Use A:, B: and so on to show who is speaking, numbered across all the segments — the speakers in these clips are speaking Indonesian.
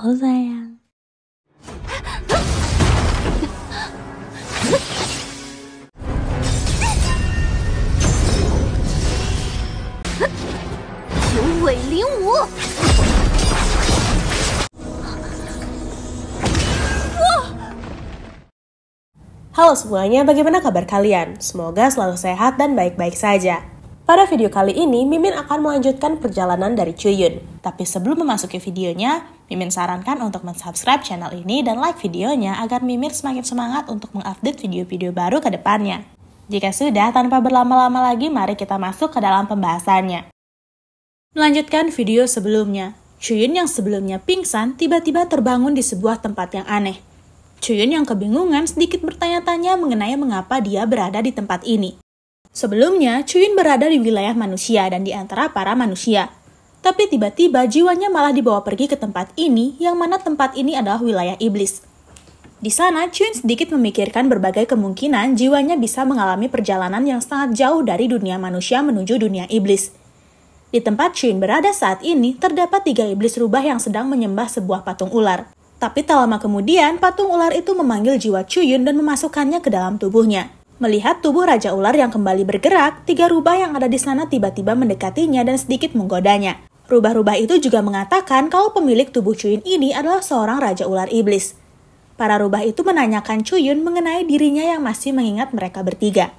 A: Halo semuanya, bagaimana kabar kalian? Semoga selalu sehat dan baik-baik saja. Pada video kali ini, Mimin akan melanjutkan perjalanan dari Chuyun. Tapi sebelum memasuki videonya, Mimin sarankan untuk mensubscribe channel ini dan like videonya agar Mimin semakin semangat untuk mengupdate video-video baru ke depannya. Jika sudah, tanpa berlama-lama lagi, mari kita masuk ke dalam pembahasannya. Melanjutkan video sebelumnya, Chuyun yang sebelumnya pingsan tiba-tiba terbangun di sebuah tempat yang aneh. Chuyun yang kebingungan sedikit bertanya-tanya mengenai mengapa dia berada di tempat ini. Sebelumnya, Chuyun berada di wilayah manusia dan di antara para manusia. Tapi tiba-tiba jiwanya malah dibawa pergi ke tempat ini yang mana tempat ini adalah wilayah iblis. Di sana, Chun sedikit memikirkan berbagai kemungkinan jiwanya bisa mengalami perjalanan yang sangat jauh dari dunia manusia menuju dunia iblis. Di tempat Chun berada saat ini, terdapat tiga iblis rubah yang sedang menyembah sebuah patung ular. Tapi tak lama kemudian, patung ular itu memanggil jiwa Chuyun dan memasukkannya ke dalam tubuhnya. Melihat tubuh Raja Ular yang kembali bergerak, tiga rubah yang ada di sana tiba-tiba mendekatinya dan sedikit menggodanya. Rubah-rubah itu juga mengatakan kalau pemilik tubuh Chuyun ini adalah seorang raja ular iblis. Para rubah itu menanyakan Chuyun mengenai dirinya yang masih mengingat mereka bertiga.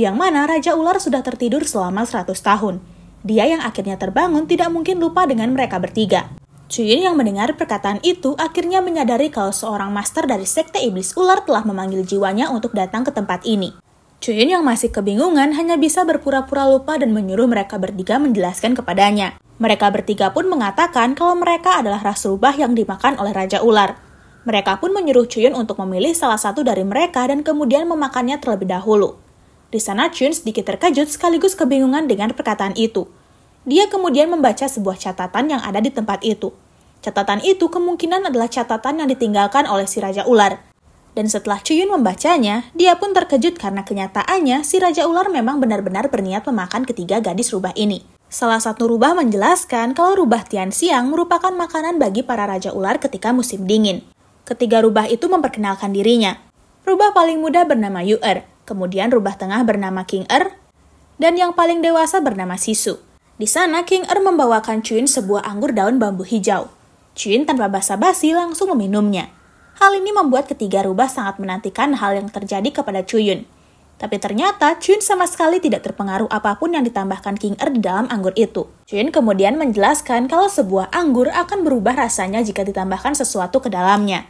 A: Yang mana raja ular sudah tertidur selama 100 tahun. Dia yang akhirnya terbangun tidak mungkin lupa dengan mereka bertiga. Chuyun yang mendengar perkataan itu akhirnya menyadari kalau seorang master dari sekte iblis ular telah memanggil jiwanya untuk datang ke tempat ini. Chuyun yang masih kebingungan hanya bisa berpura-pura lupa dan menyuruh mereka bertiga menjelaskan kepadanya. Mereka bertiga pun mengatakan kalau mereka adalah ras rubah yang dimakan oleh Raja Ular. Mereka pun menyuruh Chuyun untuk memilih salah satu dari mereka dan kemudian memakannya terlebih dahulu. Di sana Chuyun sedikit terkejut sekaligus kebingungan dengan perkataan itu. Dia kemudian membaca sebuah catatan yang ada di tempat itu. Catatan itu kemungkinan adalah catatan yang ditinggalkan oleh si Raja Ular. Dan setelah Chuyun membacanya, dia pun terkejut karena kenyataannya si Raja Ular memang benar-benar berniat memakan ketiga gadis rubah ini. Salah satu rubah menjelaskan kalau rubah tian siang merupakan makanan bagi para raja ular ketika musim dingin. Ketiga rubah itu memperkenalkan dirinya. Rubah paling muda bernama Yu Er, kemudian rubah tengah bernama King Er, dan yang paling dewasa bernama Sisu. Di sana, King Er membawakan Chuin sebuah anggur daun bambu hijau. Chuin tanpa basa-basi langsung meminumnya. Hal ini membuat ketiga rubah sangat menantikan hal yang terjadi kepada Chuyun. Tapi ternyata Chun sama sekali tidak terpengaruh apapun yang ditambahkan King Er di dalam anggur itu. Chun kemudian menjelaskan kalau sebuah anggur akan berubah rasanya jika ditambahkan sesuatu ke dalamnya.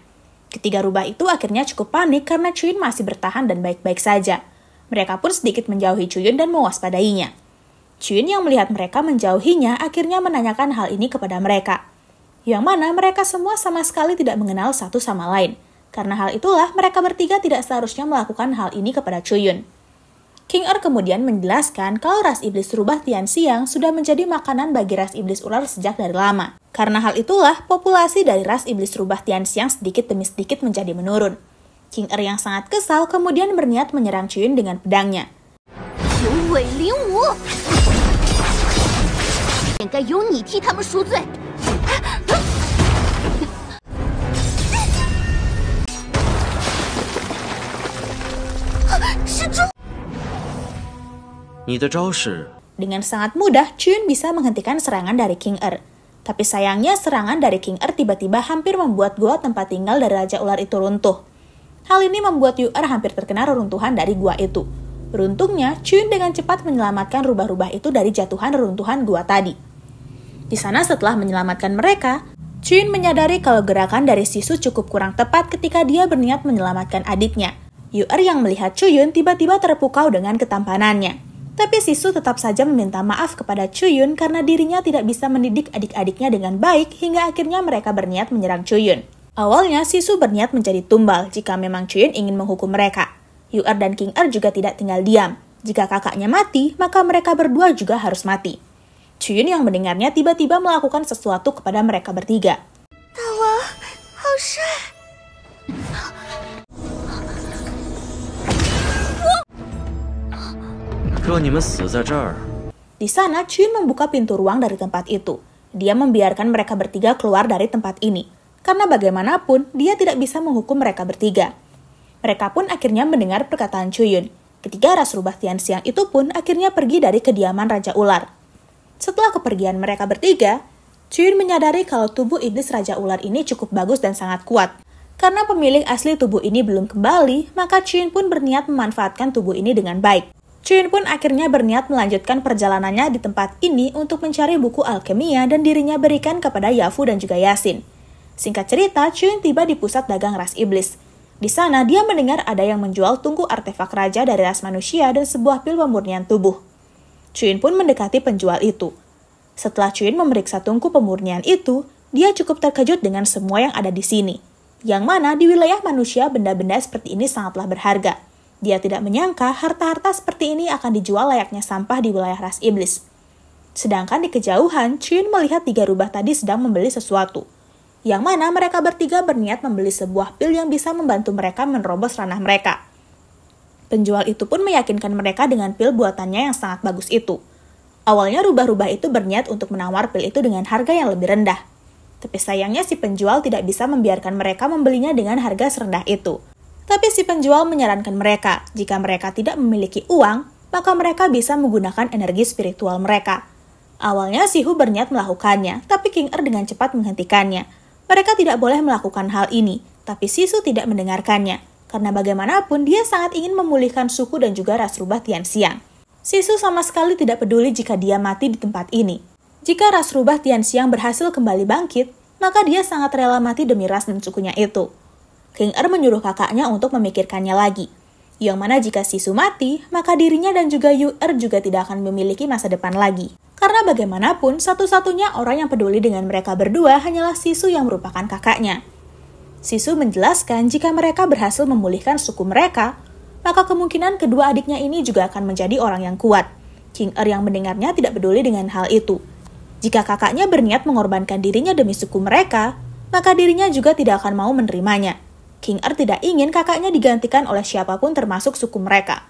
A: Ketiga rubah itu akhirnya cukup panik karena Chun masih bertahan dan baik-baik saja. Mereka pun sedikit menjauhi Chun dan mewaspadainya. Chun yang melihat mereka menjauhinya akhirnya menanyakan hal ini kepada mereka. Yang mana mereka semua sama sekali tidak mengenal satu sama lain. Karena hal itulah mereka bertiga tidak seharusnya melakukan hal ini kepada Chuyun. King Er kemudian menjelaskan kalau ras iblis rubah Tian Siang sudah menjadi makanan bagi ras iblis ular sejak dari lama. Karena hal itulah, populasi dari ras iblis rubah Tian Siang sedikit demi sedikit menjadi menurun. King Er yang sangat kesal kemudian berniat menyerang Chuyun dengan pedangnya. Wei Dengan sangat mudah, Chun bisa menghentikan serangan dari King Er. Tapi sayangnya serangan dari King Er tiba-tiba hampir membuat gua tempat tinggal dari Raja Ular itu runtuh. Hal ini membuat Yu Er hampir terkena reruntuhan dari gua itu. Beruntungnya, Chun dengan cepat menyelamatkan rubah-rubah itu dari jatuhan reruntuhan gua tadi. Di sana setelah menyelamatkan mereka, Chun menyadari kalau gerakan dari Sisu cukup kurang tepat ketika dia berniat menyelamatkan adiknya. Yu Er yang melihat Chuyun tiba-tiba terpukau dengan ketampanannya. Tapi Sisu tetap saja meminta maaf kepada Chuyun karena dirinya tidak bisa mendidik adik-adiknya dengan baik hingga akhirnya mereka berniat menyerang Chuyun. Awalnya Sisu berniat menjadi tumbal jika memang Chuyun ingin menghukum mereka. Yu'er dan King Er juga tidak tinggal diam. Jika kakaknya mati, maka mereka berdua juga harus mati. Chuyun yang mendengarnya tiba-tiba melakukan sesuatu kepada mereka bertiga. Tawa, Di sana, Chin membuka pintu ruang dari tempat itu. Dia membiarkan mereka bertiga keluar dari tempat ini. Karena bagaimanapun, dia tidak bisa menghukum mereka bertiga. Mereka pun akhirnya mendengar perkataan Chuyun. Ketiga ras rubah Tian Siang itu pun akhirnya pergi dari kediaman Raja Ular. Setelah kepergian mereka bertiga, Chuyun menyadari kalau tubuh iblis Raja Ular ini cukup bagus dan sangat kuat. Karena pemilik asli tubuh ini belum kembali, maka Chuyun pun berniat memanfaatkan tubuh ini dengan baik. Chun pun akhirnya berniat melanjutkan perjalanannya di tempat ini untuk mencari buku alkemia dan dirinya berikan kepada Yafu dan juga Yasin. Singkat cerita, Chun tiba di pusat dagang ras iblis. Di sana, dia mendengar ada yang menjual tungku artefak raja dari ras manusia dan sebuah pil pemurnian tubuh. Chun pun mendekati penjual itu. Setelah Chun memeriksa tungku pemurnian itu, dia cukup terkejut dengan semua yang ada di sini. Yang mana di wilayah manusia benda-benda seperti ini sangatlah berharga. Dia tidak menyangka harta-harta seperti ini akan dijual layaknya sampah di wilayah ras iblis. Sedangkan di kejauhan, Chun melihat tiga rubah tadi sedang membeli sesuatu. Yang mana mereka bertiga berniat membeli sebuah pil yang bisa membantu mereka menerobos ranah mereka. Penjual itu pun meyakinkan mereka dengan pil buatannya yang sangat bagus itu. Awalnya rubah-rubah itu berniat untuk menawar pil itu dengan harga yang lebih rendah. Tapi sayangnya si penjual tidak bisa membiarkan mereka membelinya dengan harga serendah itu tapi si penjual menyarankan mereka, jika mereka tidak memiliki uang, maka mereka bisa menggunakan energi spiritual mereka. Awalnya si Hu berniat melakukannya, tapi King Er dengan cepat menghentikannya. Mereka tidak boleh melakukan hal ini, tapi Sisu tidak mendengarkannya, karena bagaimanapun dia sangat ingin memulihkan suku dan juga ras rubah Tian Si Sisu sama sekali tidak peduli jika dia mati di tempat ini. Jika ras rubah Tian Xiang berhasil kembali bangkit, maka dia sangat rela mati demi ras dan sukunya itu. King Er menyuruh kakaknya untuk memikirkannya lagi. Yang mana jika Sisu mati, maka dirinya dan juga Yu Er juga tidak akan memiliki masa depan lagi. Karena bagaimanapun, satu-satunya orang yang peduli dengan mereka berdua hanyalah Sisu yang merupakan kakaknya. Sisu menjelaskan jika mereka berhasil memulihkan suku mereka, maka kemungkinan kedua adiknya ini juga akan menjadi orang yang kuat. King Er yang mendengarnya tidak peduli dengan hal itu. Jika kakaknya berniat mengorbankan dirinya demi suku mereka, maka dirinya juga tidak akan mau menerimanya. King Er tidak ingin kakaknya digantikan oleh siapapun termasuk suku mereka.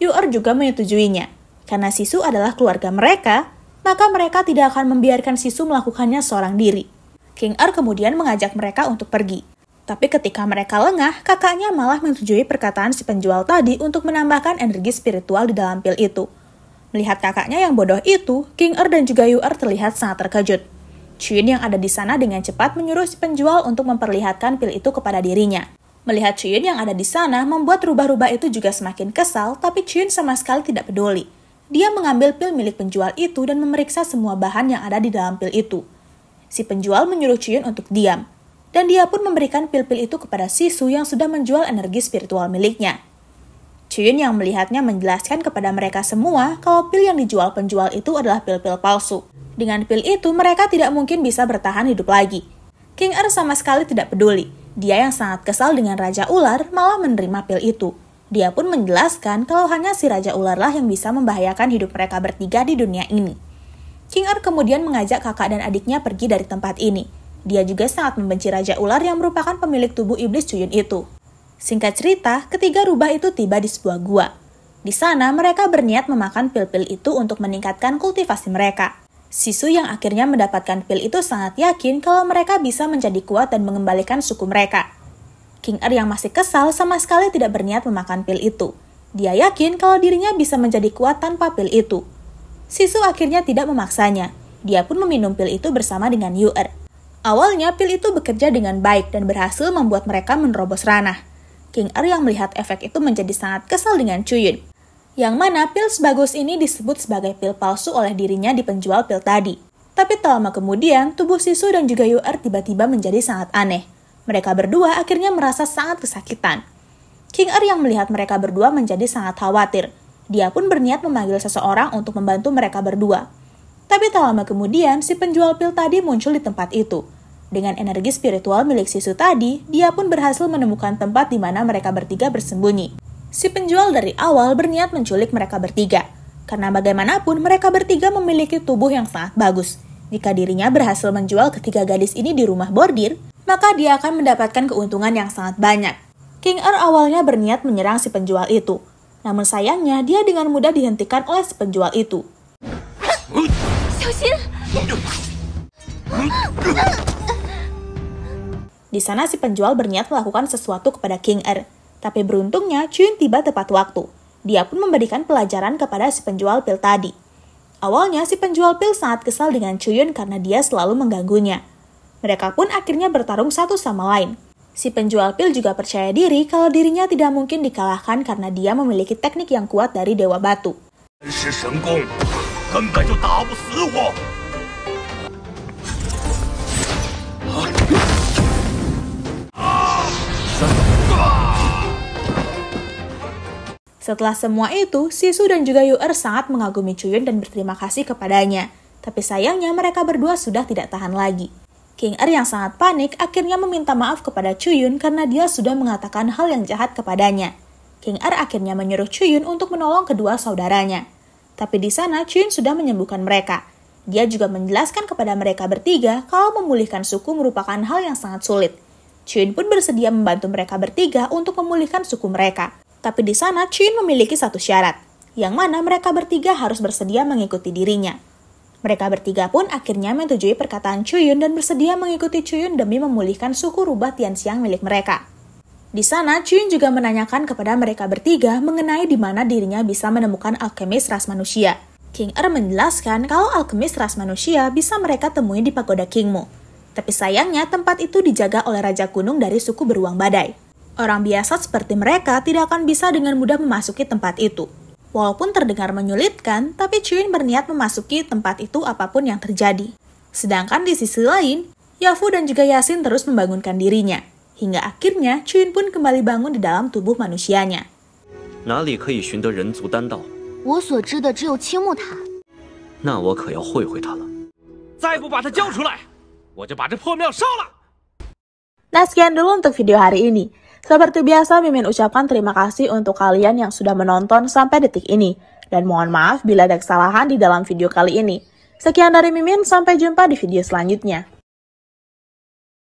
A: Yu Er juga menyetujuinya. Karena Sisu adalah keluarga mereka, maka mereka tidak akan membiarkan Sisu melakukannya seorang diri. King Er kemudian mengajak mereka untuk pergi. Tapi ketika mereka lengah, kakaknya malah menyetujui perkataan si penjual tadi untuk menambahkan energi spiritual di dalam pil itu. Melihat kakaknya yang bodoh itu, King Er dan juga Yu Er terlihat sangat terkejut. Chuyun yang ada di sana dengan cepat menyuruh si penjual untuk memperlihatkan pil itu kepada dirinya. Melihat Chuyun yang ada di sana membuat rubah-rubah itu juga semakin kesal, tapi Chuyun sama sekali tidak peduli. Dia mengambil pil milik penjual itu dan memeriksa semua bahan yang ada di dalam pil itu. Si penjual menyuruh Chuyun untuk diam, dan dia pun memberikan pil-pil itu kepada Sisu yang sudah menjual energi spiritual miliknya. Shin yang melihatnya menjelaskan kepada mereka semua kalau pil yang dijual penjual itu adalah pil-pil palsu. Dengan pil itu, mereka tidak mungkin bisa bertahan hidup lagi. King Er sama sekali tidak peduli. Dia yang sangat kesal dengan Raja Ular malah menerima pil itu. Dia pun menjelaskan kalau hanya si Raja Ularlah yang bisa membahayakan hidup mereka bertiga di dunia ini. King Er kemudian mengajak kakak dan adiknya pergi dari tempat ini. Dia juga sangat membenci Raja Ular yang merupakan pemilik tubuh iblis Cuyun itu. Singkat cerita, ketiga rubah itu tiba di sebuah gua. Di sana, mereka berniat memakan pil-pil itu untuk meningkatkan kultivasi mereka. Sisu yang akhirnya mendapatkan pil itu sangat yakin kalau mereka bisa menjadi kuat dan mengembalikan suku mereka. King Er yang masih kesal sama sekali tidak berniat memakan pil itu. Dia yakin kalau dirinya bisa menjadi kuat tanpa pil itu. Sisu akhirnya tidak memaksanya. Dia pun meminum pil itu bersama dengan Yuer. Awalnya pil itu bekerja dengan baik dan berhasil membuat mereka menerobos ranah. King Er yang melihat efek itu menjadi sangat kesal dengan Chuyun. Yang mana pil sebagus ini disebut sebagai pil palsu oleh dirinya di penjual pil tadi. Tapi tak lama kemudian, tubuh Sisu dan juga Yu Er tiba-tiba menjadi sangat aneh. Mereka berdua akhirnya merasa sangat kesakitan. King Er yang melihat mereka berdua menjadi sangat khawatir. Dia pun berniat memanggil seseorang untuk membantu mereka berdua. Tapi tak lama kemudian, si penjual pil tadi muncul di tempat itu. Dengan energi spiritual milik Sisu tadi, dia pun berhasil menemukan tempat di mana mereka bertiga bersembunyi. Si penjual dari awal berniat menculik mereka bertiga, karena bagaimanapun mereka bertiga memiliki tubuh yang sangat bagus. Jika dirinya berhasil menjual ketiga gadis ini di rumah bordir, maka dia akan mendapatkan keuntungan yang sangat banyak. King Er awalnya berniat menyerang si penjual itu, namun sayangnya dia dengan mudah dihentikan oleh si penjual itu. Huh? Di sana si penjual berniat melakukan sesuatu kepada King Er. Tapi beruntungnya Chun tiba tepat waktu. Dia pun memberikan pelajaran kepada si penjual pil tadi. Awalnya si penjual pil sangat kesal dengan Chuyun karena dia selalu mengganggunya. Mereka pun akhirnya bertarung satu sama lain. Si penjual pil juga percaya diri kalau dirinya tidak mungkin dikalahkan karena dia memiliki teknik yang kuat dari Dewa Batu. Setelah semua itu, Sisu dan juga Yuer sangat mengagumi Chuyun dan berterima kasih kepadanya. Tapi sayangnya mereka berdua sudah tidak tahan lagi. King Er yang sangat panik akhirnya meminta maaf kepada Chuyun karena dia sudah mengatakan hal yang jahat kepadanya. King Er akhirnya menyuruh Chuyun untuk menolong kedua saudaranya. Tapi di sana Chuyun sudah menyembuhkan mereka. Dia juga menjelaskan kepada mereka bertiga kalau memulihkan suku merupakan hal yang sangat sulit. Chuyun pun bersedia membantu mereka bertiga untuk memulihkan suku mereka. Tapi di sana Chin memiliki satu syarat, yang mana mereka bertiga harus bersedia mengikuti dirinya. Mereka bertiga pun akhirnya menyetujui perkataan Chuyun dan bersedia mengikuti Chuyun demi memulihkan suku rubah Tianxiang milik mereka. Di sana, Chuyun juga menanyakan kepada mereka bertiga mengenai di mana dirinya bisa menemukan alkemis ras manusia. King Er menjelaskan kalau alkemis ras manusia bisa mereka temui di pagoda Kingmu. Tapi sayangnya tempat itu dijaga oleh Raja Gunung dari suku beruang badai. Orang biasa seperti mereka tidak akan bisa dengan mudah memasuki tempat itu. Walaupun terdengar menyulitkan, tapi Chuin berniat memasuki tempat itu apapun yang terjadi. Sedangkan di sisi lain, Yafu dan juga Yasin terus membangunkan dirinya. Hingga akhirnya, Chuin pun kembali bangun di dalam tubuh manusianya. Nah, sekian dulu untuk video hari ini. Seperti biasa, Mimin ucapkan terima kasih untuk kalian yang sudah menonton sampai detik ini. Dan mohon maaf bila ada kesalahan di dalam video kali ini. Sekian dari Mimin, sampai jumpa di video selanjutnya.